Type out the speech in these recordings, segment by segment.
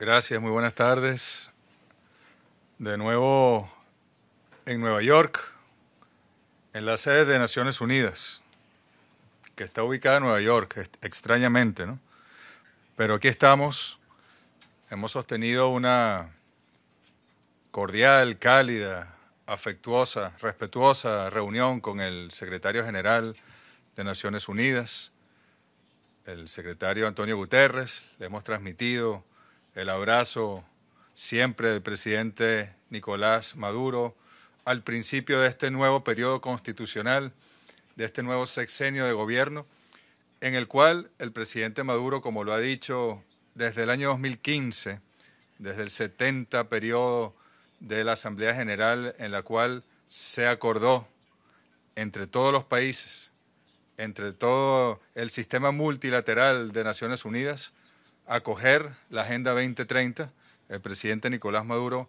Gracias, muy buenas tardes. De nuevo en Nueva York, en la sede de Naciones Unidas, que está ubicada en Nueva York, extrañamente, ¿no? Pero aquí estamos, hemos sostenido una cordial, cálida, afectuosa, respetuosa reunión con el secretario general de Naciones Unidas, el secretario Antonio Guterres, le hemos transmitido el abrazo siempre del presidente Nicolás Maduro al principio de este nuevo periodo constitucional, de este nuevo sexenio de gobierno, en el cual el presidente Maduro, como lo ha dicho desde el año 2015, desde el 70 periodo de la Asamblea General, en la cual se acordó entre todos los países, entre todo el sistema multilateral de Naciones Unidas, acoger la Agenda 2030. El presidente Nicolás Maduro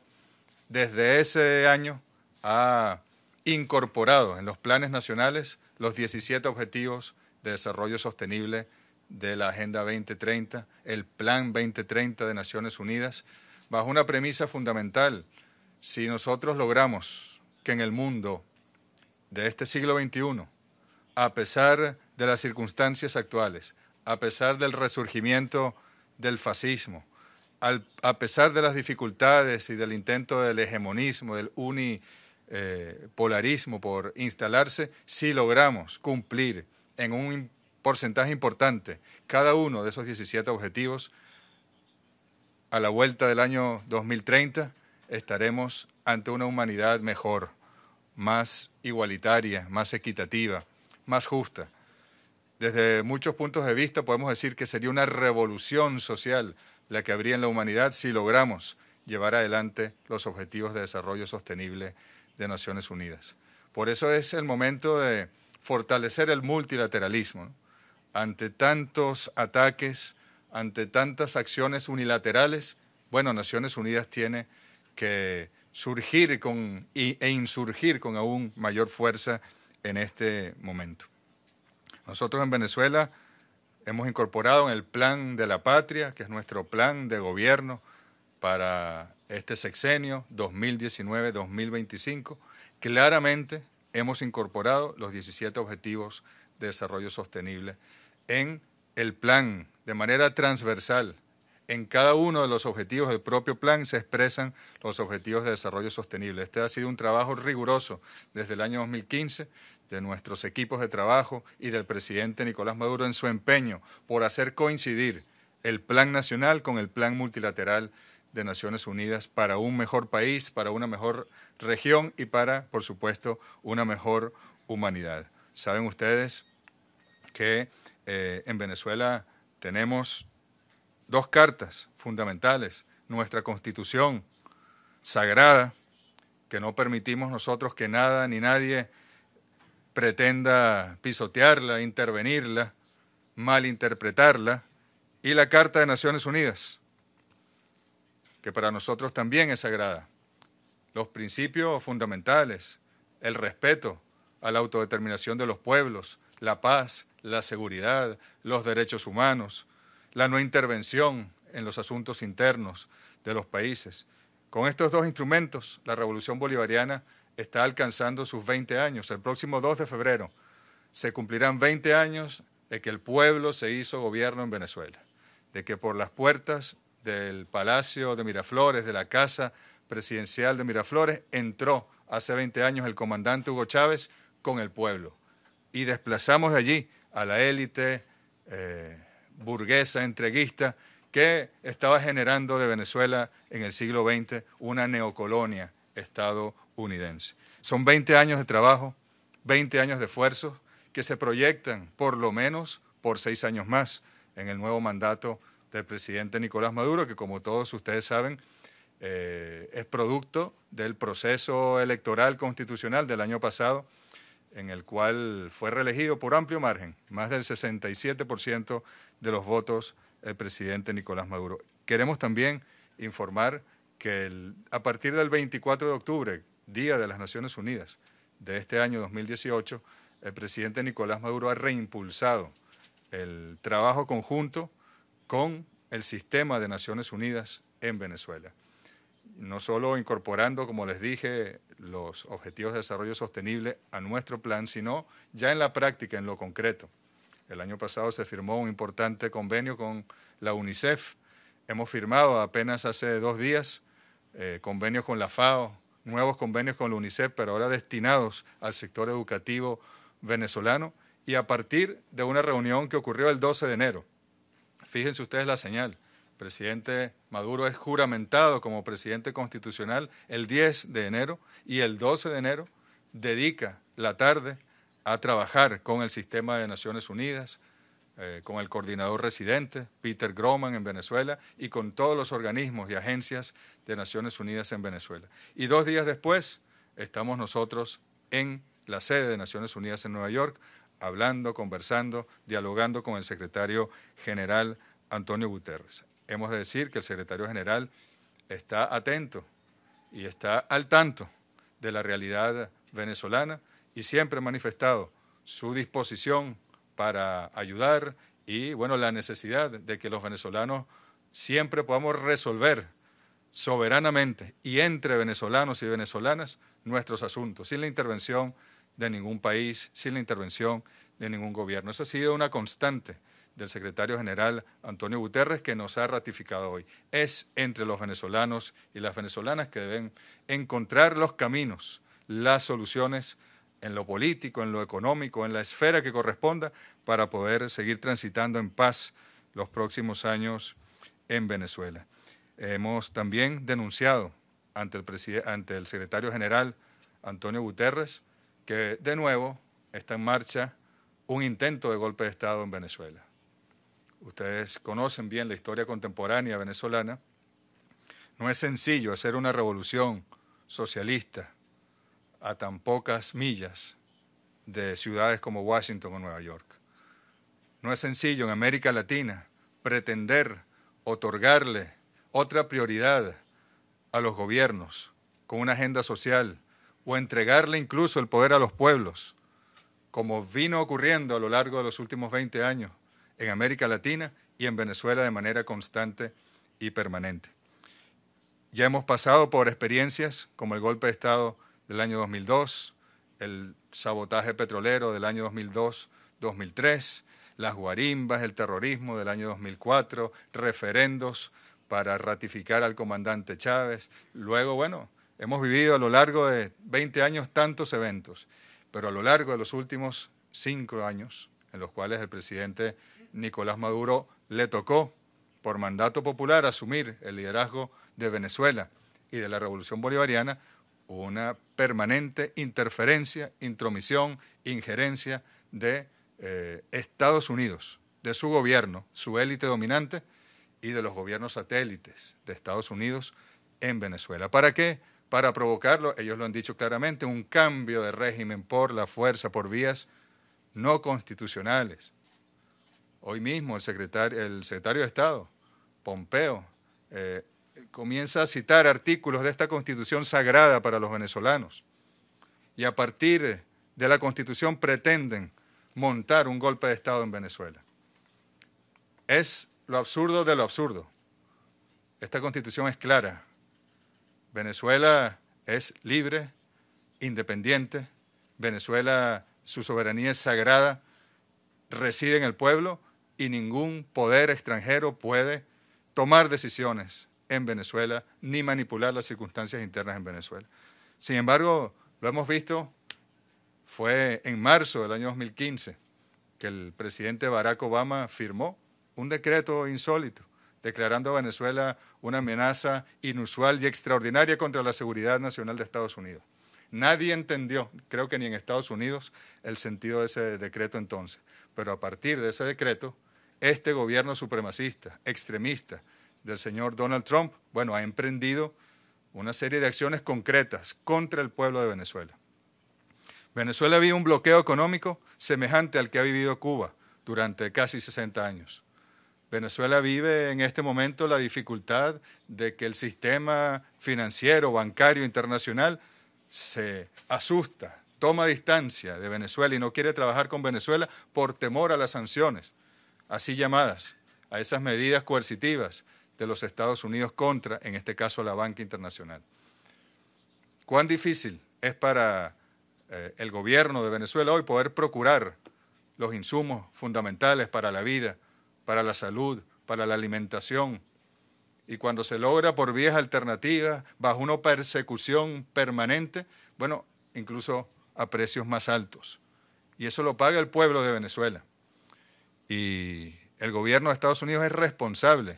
desde ese año ha incorporado en los planes nacionales los 17 objetivos de desarrollo sostenible de la Agenda 2030, el Plan 2030 de Naciones Unidas, bajo una premisa fundamental. Si nosotros logramos que en el mundo de este siglo XXI, a pesar de las circunstancias actuales, a pesar del resurgimiento del fascismo. a pesar de las dificultades y del intento del hegemonismo, del unipolarismo por instalarse, si logramos cumplir en un porcentaje importante cada uno de esos 17 objetivos. A la vuelta del año 2030 estaremos ante una humanidad mejor, más igualitaria, más equitativa, más justa. Desde muchos puntos de vista podemos decir que sería una revolución social la que habría en la humanidad si logramos llevar adelante los objetivos de desarrollo sostenible de Naciones Unidas. Por eso es el momento de fortalecer el multilateralismo. Ante tantos ataques, ante tantas acciones unilaterales, bueno, Naciones Unidas tiene que surgir e insurgir con aún mayor fuerza en este momento. Nosotros en Venezuela hemos incorporado en el plan de la patria, que es nuestro plan de gobierno para este sexenio 2019-2025, claramente hemos incorporado los 17 objetivos de desarrollo sostenible en el plan de manera transversal. En cada uno de los objetivos del propio plan se expresan los objetivos de desarrollo sostenible. Este ha sido un trabajo riguroso desde el año 2015 de nuestros equipos de trabajo y del presidente Nicolás Maduro en su empeño por hacer coincidir el plan nacional con el plan multilateral de Naciones Unidas para un mejor país, para una mejor región y para, por supuesto, una mejor humanidad. Saben ustedes que eh, en Venezuela tenemos dos cartas fundamentales, nuestra constitución sagrada, que no permitimos nosotros que nada ni nadie pretenda pisotearla, intervenirla, malinterpretarla, y la Carta de Naciones Unidas, que para nosotros también es sagrada. Los principios fundamentales, el respeto a la autodeterminación de los pueblos, la paz, la seguridad, los derechos humanos, la no intervención en los asuntos internos de los países. Con estos dos instrumentos, la revolución bolivariana está alcanzando sus 20 años. El próximo 2 de febrero se cumplirán 20 años de que el pueblo se hizo gobierno en Venezuela, de que por las puertas del Palacio de Miraflores, de la Casa Presidencial de Miraflores, entró hace 20 años el comandante Hugo Chávez con el pueblo. Y desplazamos de allí a la élite eh, burguesa, entreguista, que estaba generando de Venezuela en el siglo XX una neocolonia, Estado son 20 años de trabajo, 20 años de esfuerzos que se proyectan por lo menos por seis años más en el nuevo mandato del presidente Nicolás Maduro, que como todos ustedes saben, eh, es producto del proceso electoral constitucional del año pasado, en el cual fue reelegido por amplio margen, más del 67% de los votos el presidente Nicolás Maduro. Queremos también informar que a partir del 24 de octubre, Día de las Naciones Unidas de este año 2018, el presidente Nicolás Maduro ha reimpulsado el trabajo conjunto con el sistema de Naciones Unidas en Venezuela. No solo incorporando, como les dije, los objetivos de desarrollo sostenible a nuestro plan, sino ya en la práctica, en lo concreto. El año pasado se firmó un importante convenio con la UNICEF. Hemos firmado apenas hace dos días eh, convenios con la FAO, nuevos convenios con la UNICEF, pero ahora destinados al sector educativo venezolano, y a partir de una reunión que ocurrió el 12 de enero. Fíjense ustedes la señal. El presidente Maduro es juramentado como presidente constitucional el 10 de enero y el 12 de enero dedica la tarde a trabajar con el sistema de Naciones Unidas, eh, con el coordinador residente, Peter Groman, en Venezuela, y con todos los organismos y agencias de Naciones Unidas en Venezuela. Y dos días después estamos nosotros en la sede de Naciones Unidas en Nueva York, hablando, conversando, dialogando con el secretario general Antonio Guterres. Hemos de decir que el secretario general está atento y está al tanto de la realidad venezolana y siempre ha manifestado su disposición para ayudar y, bueno, la necesidad de que los venezolanos siempre podamos resolver soberanamente y entre venezolanos y venezolanas nuestros asuntos, sin la intervención de ningún país, sin la intervención de ningún gobierno. Esa ha sido una constante del secretario general Antonio Guterres que nos ha ratificado hoy. Es entre los venezolanos y las venezolanas que deben encontrar los caminos, las soluciones en lo político, en lo económico, en la esfera que corresponda, para poder seguir transitando en paz los próximos años en Venezuela. Hemos también denunciado ante el, ante el secretario general Antonio Guterres que de nuevo está en marcha un intento de golpe de Estado en Venezuela. Ustedes conocen bien la historia contemporánea venezolana. No es sencillo hacer una revolución socialista a tan pocas millas de ciudades como Washington o Nueva York. No es sencillo en América Latina pretender otorgarle otra prioridad a los gobiernos con una agenda social o entregarle incluso el poder a los pueblos, como vino ocurriendo a lo largo de los últimos 20 años en América Latina y en Venezuela de manera constante y permanente. Ya hemos pasado por experiencias como el golpe de Estado del año 2002, el sabotaje petrolero del año 2002-2003, las guarimbas, el terrorismo del año 2004, referendos para ratificar al comandante Chávez. Luego, bueno, hemos vivido a lo largo de 20 años tantos eventos, pero a lo largo de los últimos cinco años, en los cuales el presidente Nicolás Maduro le tocó, por mandato popular, asumir el liderazgo de Venezuela y de la Revolución Bolivariana, una permanente interferencia, intromisión, injerencia de eh, Estados Unidos, de su gobierno, su élite dominante y de los gobiernos satélites de Estados Unidos en Venezuela. ¿Para qué? Para provocarlo, ellos lo han dicho claramente, un cambio de régimen por la fuerza, por vías no constitucionales. Hoy mismo el secretario, de Estado, Pompeo, eh, comienza a citar artículos de esta constitución sagrada para los venezolanos. Y a partir de la constitución pretenden montar un golpe de Estado en Venezuela. Es lo absurdo de lo absurdo. Esta constitución es clara. Venezuela es libre, independiente. Venezuela, su soberanía es sagrada, reside en el pueblo y ningún poder extranjero puede tomar decisiones en Venezuela ni manipular las circunstancias internas en Venezuela. Sin embargo, lo hemos visto, fue en marzo del año 2015 que el presidente Barack Obama firmó un decreto insólito declarando a Venezuela una amenaza inusual y extraordinaria contra la seguridad nacional de Estados Unidos. Nadie entendió, creo que ni en Estados Unidos, el sentido de ese decreto entonces. Pero a partir de ese decreto, este gobierno supremacista, extremista, del señor Donald Trump, bueno, ha emprendido una serie de acciones concretas contra el pueblo de Venezuela. Venezuela vive un bloqueo económico semejante al que ha vivido Cuba durante casi 60 años. Venezuela vive en este momento la dificultad de que el sistema financiero, bancario, internacional se asusta, toma distancia de Venezuela y no quiere trabajar con Venezuela por temor a las sanciones, así llamadas, a esas medidas coercitivas de los Estados Unidos contra, en este caso, la banca internacional. ¿Cuán difícil es para eh, el gobierno de Venezuela hoy poder procurar los insumos fundamentales para la vida, para la salud, para la alimentación? Y cuando se logra por vías alternativas, bajo una persecución permanente, bueno, incluso a precios más altos. Y eso lo paga el pueblo de Venezuela. Y el gobierno de Estados Unidos es responsable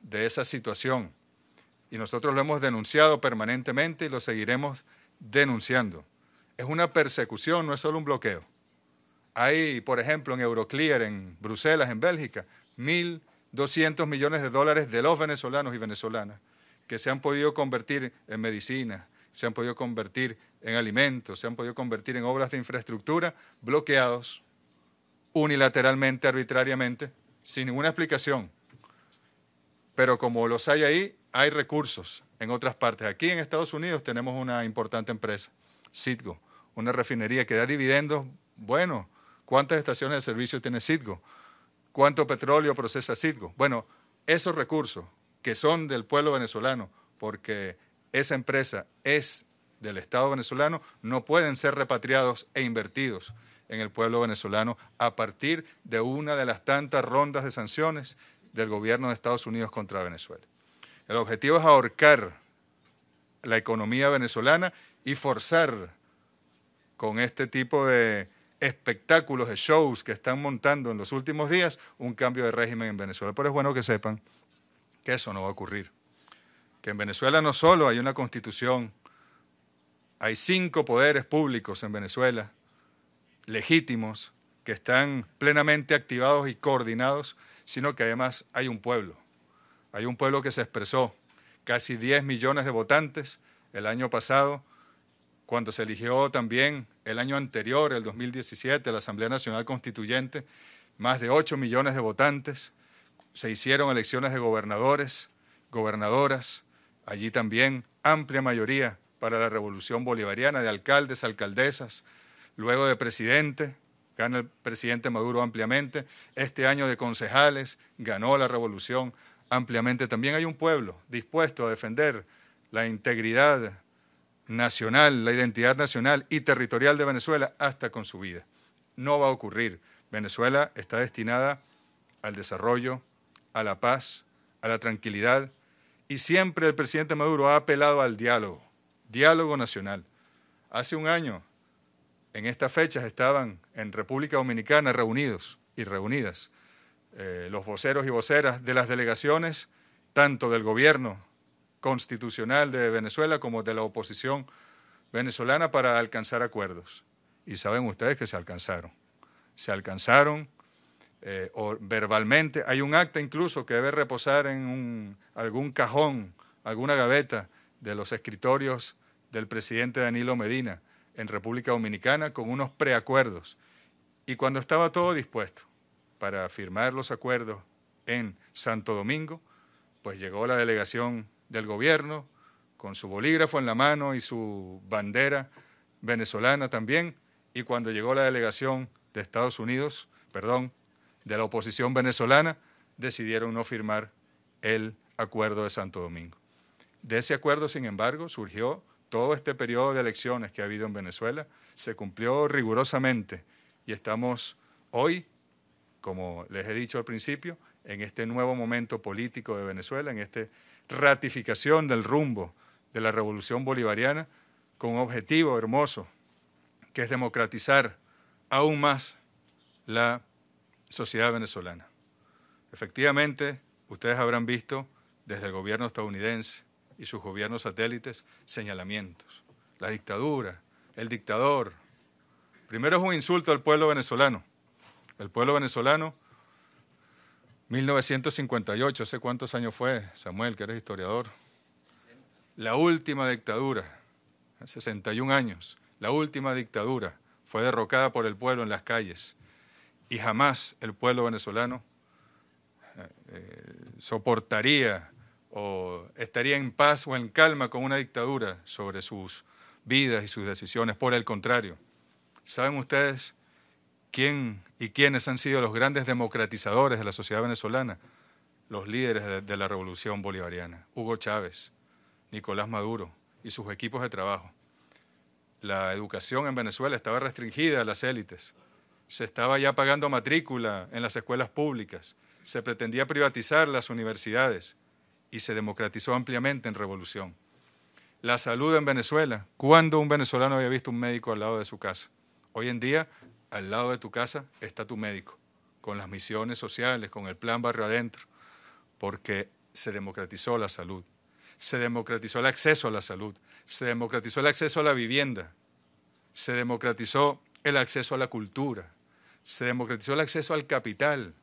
de esa situación. Y nosotros lo hemos denunciado permanentemente y lo seguiremos denunciando. Es una persecución, no es solo un bloqueo. Hay, por ejemplo, en Euroclear, en Bruselas, en Bélgica, 1.200 millones de dólares de los venezolanos y venezolanas que se han podido convertir en medicina, se han podido convertir en alimentos, se han podido convertir en obras de infraestructura, bloqueados unilateralmente, arbitrariamente, sin ninguna explicación pero como los hay ahí, hay recursos en otras partes. Aquí en Estados Unidos tenemos una importante empresa, Citgo, una refinería que da dividendos. Bueno, ¿cuántas estaciones de servicio tiene Citgo? ¿Cuánto petróleo procesa Citgo? Bueno, esos recursos que son del pueblo venezolano, porque esa empresa es del Estado venezolano, no pueden ser repatriados e invertidos en el pueblo venezolano a partir de una de las tantas rondas de sanciones del gobierno de Estados Unidos contra Venezuela. El objetivo es ahorcar la economía venezolana y forzar con este tipo de espectáculos, de shows que están montando en los últimos días, un cambio de régimen en Venezuela. Pero es bueno que sepan que eso no va a ocurrir. Que en Venezuela no solo hay una constitución, hay cinco poderes públicos en Venezuela, legítimos, que están plenamente activados y coordinados sino que además hay un pueblo. Hay un pueblo que se expresó, casi 10 millones de votantes el año pasado, cuando se eligió también el año anterior, el 2017, la Asamblea Nacional Constituyente, más de 8 millones de votantes, se hicieron elecciones de gobernadores, gobernadoras, allí también amplia mayoría para la revolución bolivariana de alcaldes, alcaldesas, luego de presidente, gana el presidente Maduro ampliamente, este año de concejales ganó la revolución ampliamente. También hay un pueblo dispuesto a defender la integridad nacional, la identidad nacional y territorial de Venezuela hasta con su vida. No va a ocurrir. Venezuela está destinada al desarrollo, a la paz, a la tranquilidad y siempre el presidente Maduro ha apelado al diálogo, diálogo nacional. Hace un año en estas fechas estaban en República Dominicana reunidos y reunidas eh, los voceros y voceras de las delegaciones, tanto del gobierno constitucional de Venezuela como de la oposición venezolana, para alcanzar acuerdos. Y saben ustedes que se alcanzaron. Se alcanzaron eh, verbalmente. Hay un acta incluso que debe reposar en un, algún cajón, alguna gaveta de los escritorios del presidente Danilo Medina en República Dominicana con unos preacuerdos. Y cuando estaba todo dispuesto para firmar los acuerdos en Santo Domingo, pues llegó la delegación del gobierno con su bolígrafo en la mano y su bandera venezolana también, y cuando llegó la delegación de Estados Unidos, perdón, de la oposición venezolana, decidieron no firmar el acuerdo de Santo Domingo. De ese acuerdo, sin embargo, surgió todo este periodo de elecciones que ha habido en Venezuela se cumplió rigurosamente y estamos hoy, como les he dicho al principio, en este nuevo momento político de Venezuela, en esta ratificación del rumbo de la revolución bolivariana con un objetivo hermoso, que es democratizar aún más la sociedad venezolana. Efectivamente, ustedes habrán visto desde el gobierno estadounidense, y sus gobiernos satélites señalamientos. La dictadura, el dictador. Primero es un insulto al pueblo venezolano. El pueblo venezolano, 1958, sé cuántos años fue, Samuel, que eres historiador? La última dictadura, 61 años, la última dictadura fue derrocada por el pueblo en las calles y jamás el pueblo venezolano eh, eh, soportaría o estaría en paz o en calma con una dictadura sobre sus vidas y sus decisiones. Por el contrario, ¿saben ustedes quién y quiénes han sido los grandes democratizadores de la sociedad venezolana? Los líderes de la revolución bolivariana, Hugo Chávez, Nicolás Maduro y sus equipos de trabajo. La educación en Venezuela estaba restringida a las élites. Se estaba ya pagando matrícula en las escuelas públicas. Se pretendía privatizar las universidades y se democratizó ampliamente en revolución. La salud en Venezuela. cuando un venezolano había visto un médico al lado de su casa? Hoy en día, al lado de tu casa está tu médico, con las misiones sociales, con el plan barrio adentro, porque se democratizó la salud, se democratizó el acceso a la salud, se democratizó el acceso a la vivienda, se democratizó el acceso a la cultura, se democratizó el acceso al capital,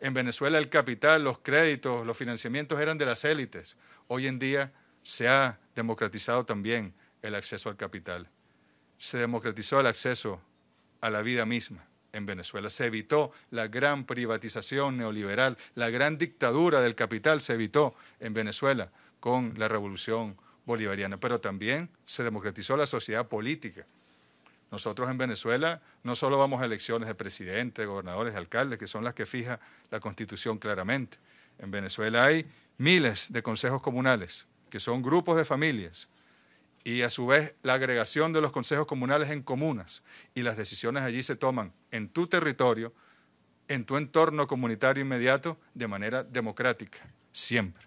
en Venezuela el capital, los créditos, los financiamientos eran de las élites. Hoy en día se ha democratizado también el acceso al capital. Se democratizó el acceso a la vida misma en Venezuela. Se evitó la gran privatización neoliberal, la gran dictadura del capital se evitó en Venezuela con la revolución bolivariana, pero también se democratizó la sociedad política nosotros en Venezuela no solo vamos a elecciones de presidente, gobernadores, de alcaldes, que son las que fija la Constitución claramente. En Venezuela hay miles de consejos comunales, que son grupos de familias, y a su vez la agregación de los consejos comunales en comunas, y las decisiones allí se toman en tu territorio, en tu entorno comunitario inmediato, de manera democrática, siempre.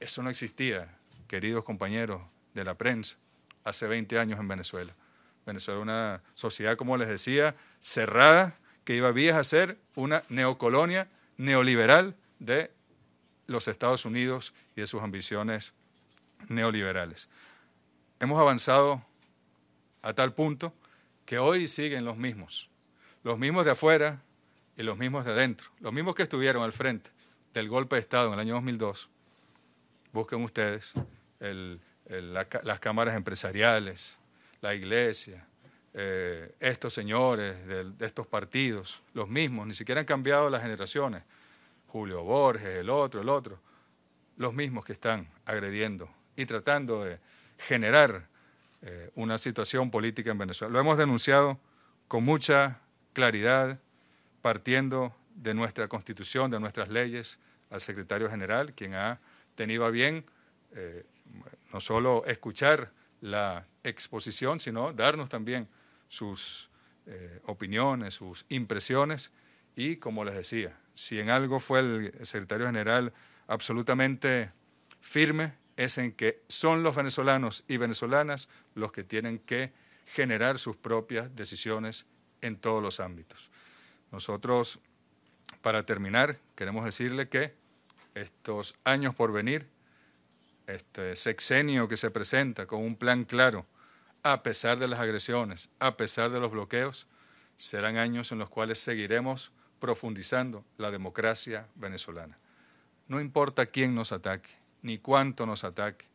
Eso no existía, queridos compañeros de la prensa, hace 20 años en Venezuela. Venezuela una sociedad, como les decía, cerrada, que iba a ser una neocolonia neoliberal de los Estados Unidos y de sus ambiciones neoliberales. Hemos avanzado a tal punto que hoy siguen los mismos, los mismos de afuera y los mismos de adentro, los mismos que estuvieron al frente del golpe de Estado en el año 2002. Busquen ustedes las cámaras empresariales, la iglesia, eh, estos señores de, estos partidos, los mismos, ni siquiera han cambiado las generaciones, Julio Borges, el otro, el otro, los mismos que están agrediendo y tratando de generar eh, una situación política en Venezuela. Lo hemos denunciado con mucha claridad, partiendo de nuestra constitución, de nuestras leyes, al secretario general, quien ha tenido a bien eh, no solo escuchar, la exposición, sino darnos también sus eh, opiniones, sus impresiones y, como les decía, si en algo fue el secretario general absolutamente firme, es en que son los venezolanos y venezolanas los que tienen que generar sus propias decisiones en todos los ámbitos. Nosotros, para terminar, queremos decirle que estos años por venir este sexenio que se presenta con un plan claro, a pesar de las agresiones, a pesar de los bloqueos, serán años en los cuales seguiremos profundizando la democracia venezolana. No importa quién nos ataque, ni cuánto nos ataque.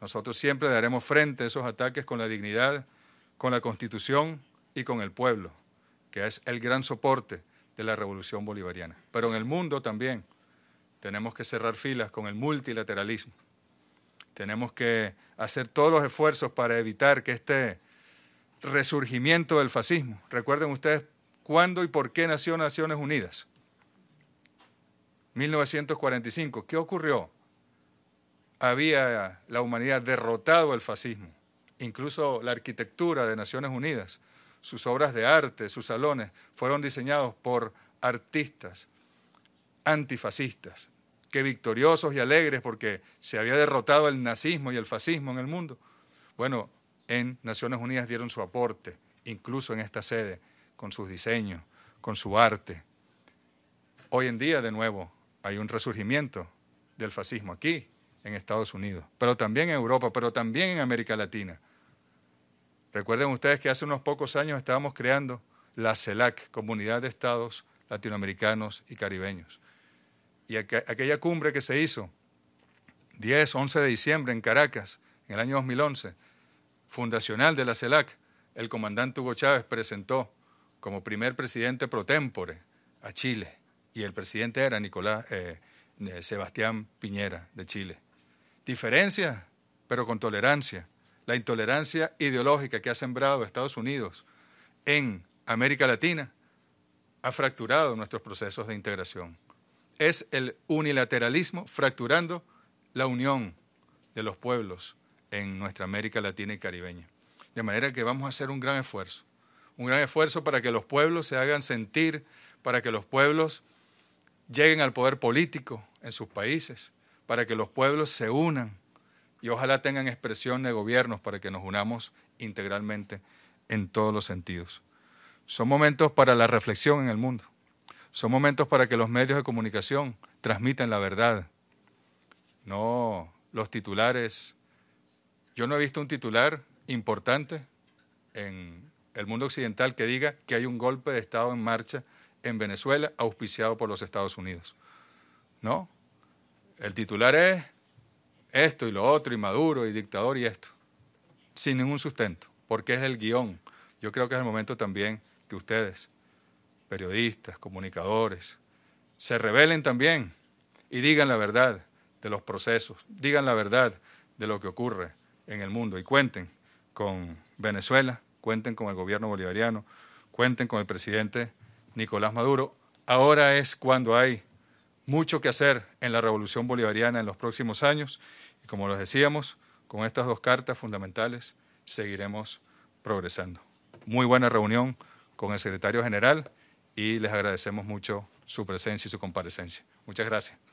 Nosotros siempre daremos frente a esos ataques con la dignidad, con la Constitución y con el pueblo, que es el gran soporte de la revolución bolivariana. Pero en el mundo también tenemos que cerrar filas con el multilateralismo tenemos que hacer todos los esfuerzos para evitar que este resurgimiento del fascismo, recuerden ustedes cuándo y por qué nació Naciones Unidas. 1945, ¿qué ocurrió? Había la humanidad derrotado el fascismo, incluso la arquitectura de Naciones Unidas, sus obras de arte, sus salones, fueron diseñados por artistas antifascistas, que victoriosos y alegres porque se había derrotado el nazismo y el fascismo en el mundo. Bueno, en Naciones Unidas dieron su aporte, incluso en esta sede, con sus diseños, con su arte. Hoy en día, de nuevo, hay un resurgimiento del fascismo aquí, en Estados Unidos, pero también en Europa, pero también en América Latina. Recuerden ustedes que hace unos pocos años estábamos creando la CELAC, Comunidad de Estados Latinoamericanos y Caribeños y aquella cumbre que se hizo 10, 11 de diciembre en Caracas, en el año 2011, fundacional de la CELAC, el comandante Hugo Chávez presentó como primer presidente pro tempore a Chile y el presidente era Nicolás eh, eh, Sebastián Piñera de Chile. Diferencia, pero con tolerancia. La intolerancia ideológica que ha sembrado Estados Unidos en América Latina ha fracturado nuestros procesos de integración es el unilateralismo fracturando la unión de los pueblos en nuestra América Latina y Caribeña. De manera que vamos a hacer un gran esfuerzo, un gran esfuerzo para que los pueblos se hagan sentir, para que los pueblos lleguen al poder político en sus países, para que los pueblos se unan y ojalá tengan expresión de gobiernos para que nos unamos integralmente en todos los sentidos. Son momentos para la reflexión en el mundo. Son momentos para que los medios de comunicación transmitan la verdad, no los titulares. Yo no he visto un titular importante en el mundo occidental que diga que hay un golpe de Estado en marcha en Venezuela auspiciado por los Estados Unidos. ¿No? El titular es esto y lo otro, y Maduro, y dictador, y esto, sin ningún sustento, porque es el guión. Yo creo que es el momento también que ustedes periodistas, comunicadores, se rebelen también y digan la verdad de los procesos, digan la verdad de lo que ocurre en el mundo y cuenten con Venezuela, cuenten con el gobierno bolivariano, cuenten con el presidente Nicolás Maduro. Ahora es cuando hay mucho que hacer en la revolución bolivariana en los próximos años y como les decíamos, con estas dos cartas fundamentales seguiremos progresando. Muy buena reunión con el secretario general y les agradecemos mucho su presencia y su comparecencia. Muchas gracias.